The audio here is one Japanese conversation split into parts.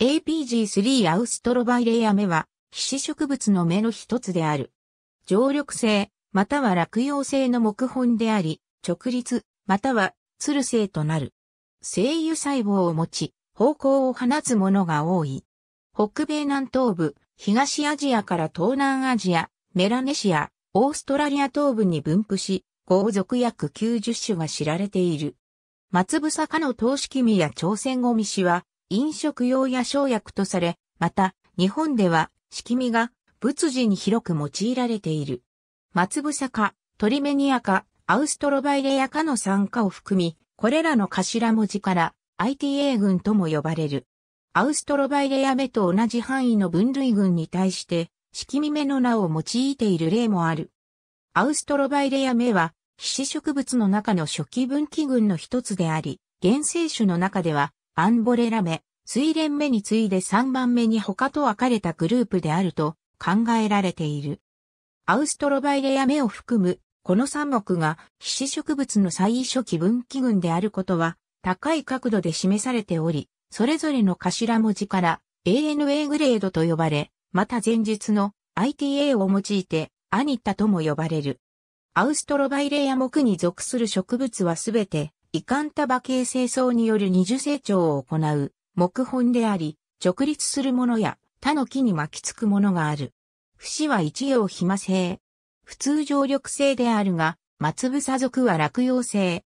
APG3 アウストロバイレイア目は、皮脂植物の目の一つである。常緑性、または落葉性の木本であり、直立、または、つる性となる。精油細胞を持ち、方向を放つものが多い。北米南東部、東アジアから東南アジア、メラネシア、オーストラリア東部に分布し、合族約90種が知られている。松房科の投資キや朝鮮ゴミシは、飲食用や生薬とされ、また、日本では、しきみが仏事に広く用いられている。松サ科、トリメニア科、アウストロバイレア科の参加を含み、これらの頭文字から ITA 群とも呼ばれる。アウストロバイレア目と同じ範囲の分類群に対して、きみ目の名を用いている例もある。アウストロバイレア目は、皮脂植物の中の初期分岐群の一つであり、原生種の中では、アンボレラ目、水連目に次いで3番目に他と分かれたグループであると考えられている。アウストロバイレや目を含む、この3目が皮脂植物の最初期分岐群であることは高い角度で示されており、それぞれの頭文字から ANA グレードと呼ばれ、また前述の ITA を用いてアニッタとも呼ばれる。アウストロバイレや目に属する植物はすべて、遺憾束形成層による二次成長を行う。木本であり、直立するものや他の木に巻きつくものがある。節は一葉暇性。普通常緑性であるが、松房属は落葉性。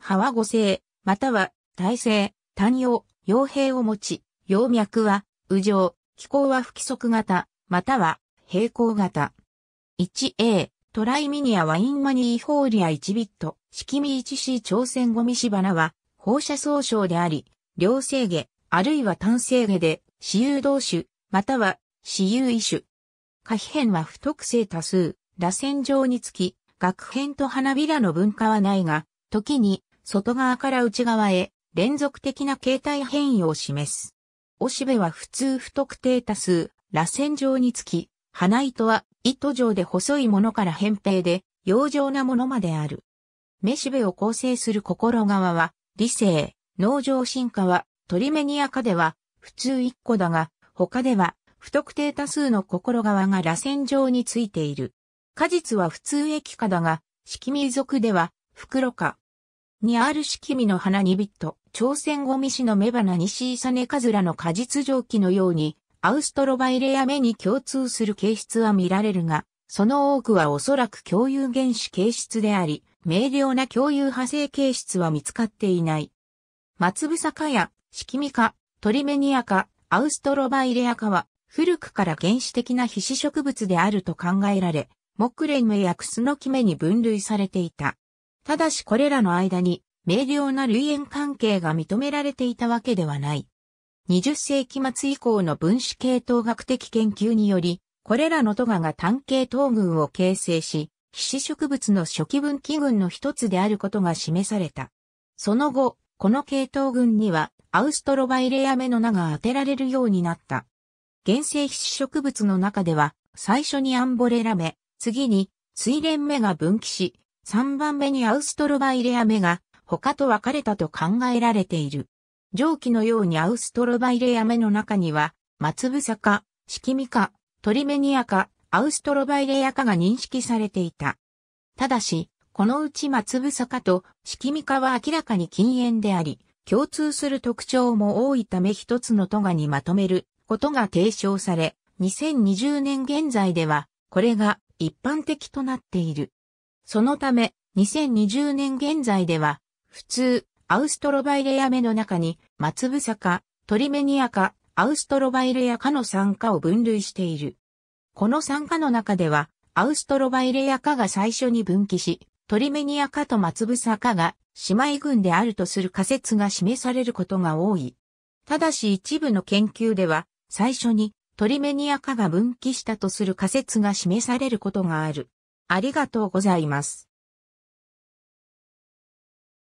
葉は五性、または体性、単葉、傭兵を持ち、葉脈は、右上、気候は不規則型、または平行型。1A、トライミニアワインマニーホーリア1ビット、式味 1C 朝鮮ゴミシバナは放射総称であり、両制下、あるいは単性下で、私有同種、または私有異種。可比変は不特性多数、螺旋状につき、学変と花びらの分化はないが、時に外側から内側へ連続的な形態変異を示す。おしべは普通不特定多数、螺旋状につき、花糸は糸状で細いものから扁平で、洋状なものまである。めしべを構成する心側は、理性、農場進化は、トリメニア科では、普通1個だが、他では、不特定多数の心側が螺旋状についている。果実は普通液化だが、色味属では、袋化。にある色味の花にビット、朝鮮ゴミシの雌花シイサネカズラの果実蒸気のように、アウストロバイレや目に共通する形質は見られるが、その多くはおそらく共有原子形質であり、明瞭な共有派生形質は見つかっていない。松草かやシキミカ、トリメニアカ、アウストロバイレアカは、古くから原始的な皮脂植物であると考えられ、木蓮目やクスノキメに分類されていた。ただしこれらの間に、明瞭な類縁関係が認められていたわけではない。20世紀末以降の分子系統学的研究により、これらのトガが単系統群を形成し、皮脂植物の初期分岐群の一つであることが示された。その後、この系統群にはアウストロバイレア目の名が当てられるようになった。原生皮脂植物の中では、最初にアンボレラ目、次に水蓮目が分岐し、3番目にアウストロバイレア目が他と分かれたと考えられている。上記のようにアウストロバイレア目の中には、松房か、シキミか、トリメニアか、アウストロバイレアかが認識されていた。ただし、このうち松房かとシキミかは明らかに禁煙であり、共通する特徴も多いため一つの都がにまとめることが提唱され、2020年現在では、これが一般的となっている。そのため、2020年現在では、普通、アウストロバイレア目の中に、松サか、トリメニアか、アウストロバイレアかの酸化を分類している。この酸化の中では、アウストロバイレアかが最初に分岐し、トリメニアかと松サかが姉妹群であるとする仮説が示されることが多い。ただし一部の研究では、最初にトリメニア化が分岐したとする仮説が示されることがある。ありがとうございます。